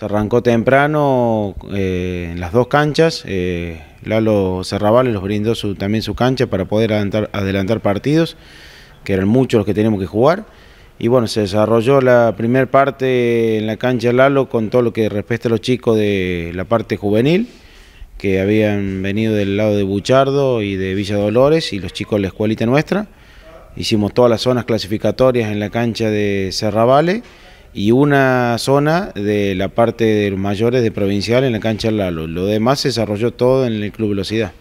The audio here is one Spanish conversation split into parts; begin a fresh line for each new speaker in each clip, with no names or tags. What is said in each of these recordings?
Se arrancó temprano eh, en las dos canchas. Eh, Lalo Cerravales los brindó también su cancha para poder adelantar, partidos, que eran muchos los que teníamos que jugar. Y bueno, se desarrolló la primera parte en la cancha Lalo con todo lo que respecta a los chicos de la parte juvenil, que habían venido del lado de Buchardo y de Villa Dolores y los chicos de la escuelita nuestra. Hicimos todas las zonas clasificatorias en la cancha de Cerravales, y una zona de la parte de los mayores de provincial en la cancha Lalo. Lo demás se desarrolló todo en el Club Velocidad.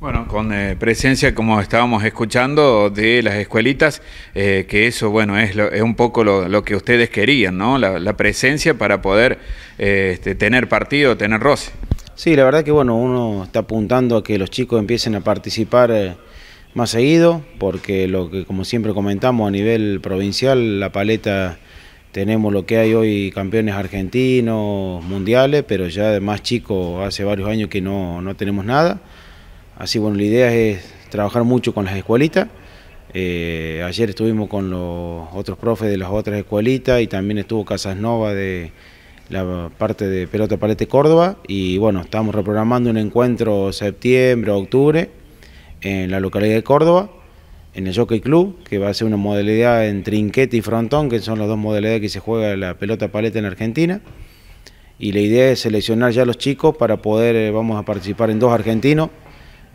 Bueno, con eh, presencia, como estábamos escuchando, de las escuelitas, eh, que eso, bueno, es, es un poco lo, que ustedes querían, ¿no? La, presencia para poder eh, este, tener partido, tener roce.
Sí, la verdad que, bueno, uno está apuntando a que los chicos empiecen a participar más seguido, porque lo que, como siempre comentamos, a nivel provincial, la paleta tenemos lo que hay hoy campeones argentinos, mundiales, pero ya de más chico hace varios años que no, tenemos nada. Así bueno, la idea es trabajar mucho con las escuelitas. Eh, ayer estuvimos con los otros profes de las otras escuelitas y también estuvo Casas Casasnova de la parte de Pelota Palete Córdoba y bueno, estamos reprogramando un encuentro septiembre, octubre en la localidad de Córdoba en el Jockey Club, que va a ser una modalidad en trinquete y frontón, que son las dos modalidades que se juega la pelota paleta en Argentina. Y la idea es seleccionar ya a los chicos para poder, eh, vamos a participar en dos argentinos,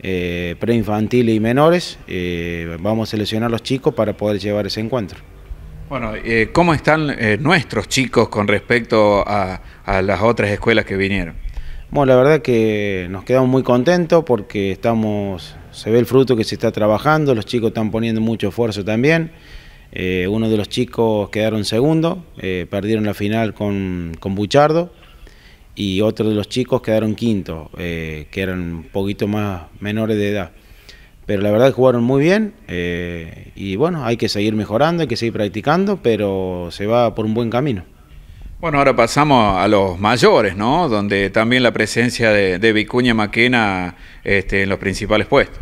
eh, preinfantiles y menores. Eh, vamos a seleccionar los chicos para poder llevar ese encuentro.
Bueno, eh, ¿cómo están nuestros chicos con respecto a las otras escuelas que vinieron?
Bueno, la verdad que nos quedamos muy contentos porque estamos se ve el fruto que se está trabajando, los chicos están poniendo mucho esfuerzo también. Eh, uno de los chicos quedaron segundo, eh, perdieron la final con, con, Buchardo y otro de los chicos quedaron quinto, eh, que eran un poquito más menores de edad. Pero la verdad jugaron muy bien y bueno, hay que seguir mejorando, hay que seguir practicando, pero se va por un buen camino. Bueno, ahora pasamos a
los mayores, ¿no? Donde también la presencia de, Vicuña Maquena este, en los principales puestos.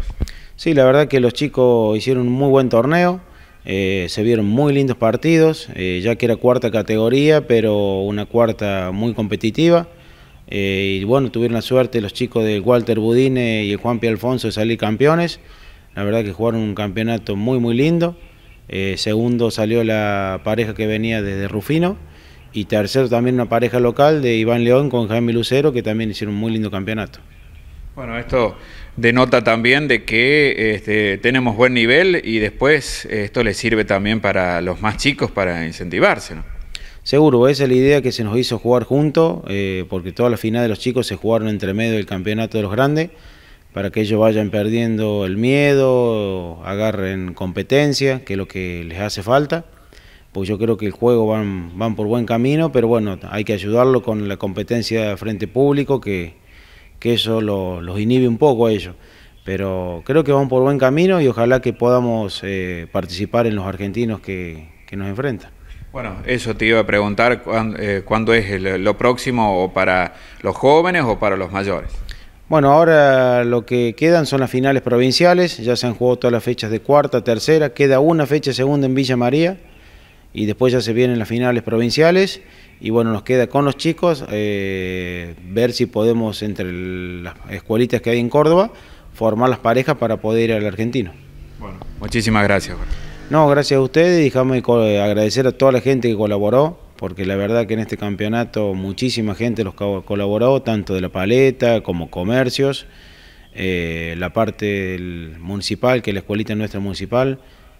Sí, la verdad que los chicos hicieron un muy buen torneo, eh, se vieron muy lindos partidos, eh, ya que era cuarta categoría, pero una cuarta muy competitiva. Eh, y bueno, tuvieron la suerte los chicos de Walter Budine y Juan P. Alfonso de salir campeones. La verdad que jugaron un campeonato muy, muy lindo. segundo salió la pareja que venía desde Rufino y tercero también una pareja local de Iván León con Jaime Lucero, que también hicieron un muy lindo campeonato.
Bueno, esto denota también de que este, tenemos buen nivel y después eh, esto les sirve también para los más chicos para incentivarse, ¿no?
Seguro, esa es la idea que se nos hizo jugar juntos, eh, porque todas las finales de los chicos se jugaron entre medio del campeonato de los grandes, para que ellos vayan perdiendo el miedo, agarren competencia, que es lo que les hace falta. Pues yo creo que el juego van, por buen camino, pero bueno, hay que ayudarlo con la competencia de frente público, que, que eso los inhibe un poco a ellos. Pero creo que van por buen camino y ojalá que podamos eh, participar en los argentinos que, nos enfrentan. Bueno,
eso te iba a preguntar, eh, ¿cuándo, es lo próximo o para los jóvenes o para los mayores?
Bueno, ahora lo que quedan son las finales provinciales, ya se han jugado todas las fechas de cuarta, tercera, queda una fecha segunda en Villa María, y después ya se vienen las finales provinciales y bueno, nos queda con los chicos eh, ver si podemos entre las escuelitas que hay en Córdoba formar las parejas para poder ir al argentino. Bueno, muchísimas gracias. No, gracias a ustedes, déjame agradecer a toda la gente que colaboró, porque la verdad que en este campeonato muchísima gente los colaboró, tanto de la paleta como comercios, eh, la parte municipal, que la escuelita nuestra municipal,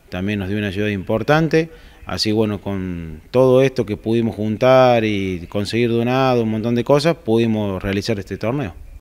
también nos dio una ayuda importante. Así bueno, con todo esto que pudimos juntar y conseguir donado, un montón de cosas, pudimos realizar este torneo.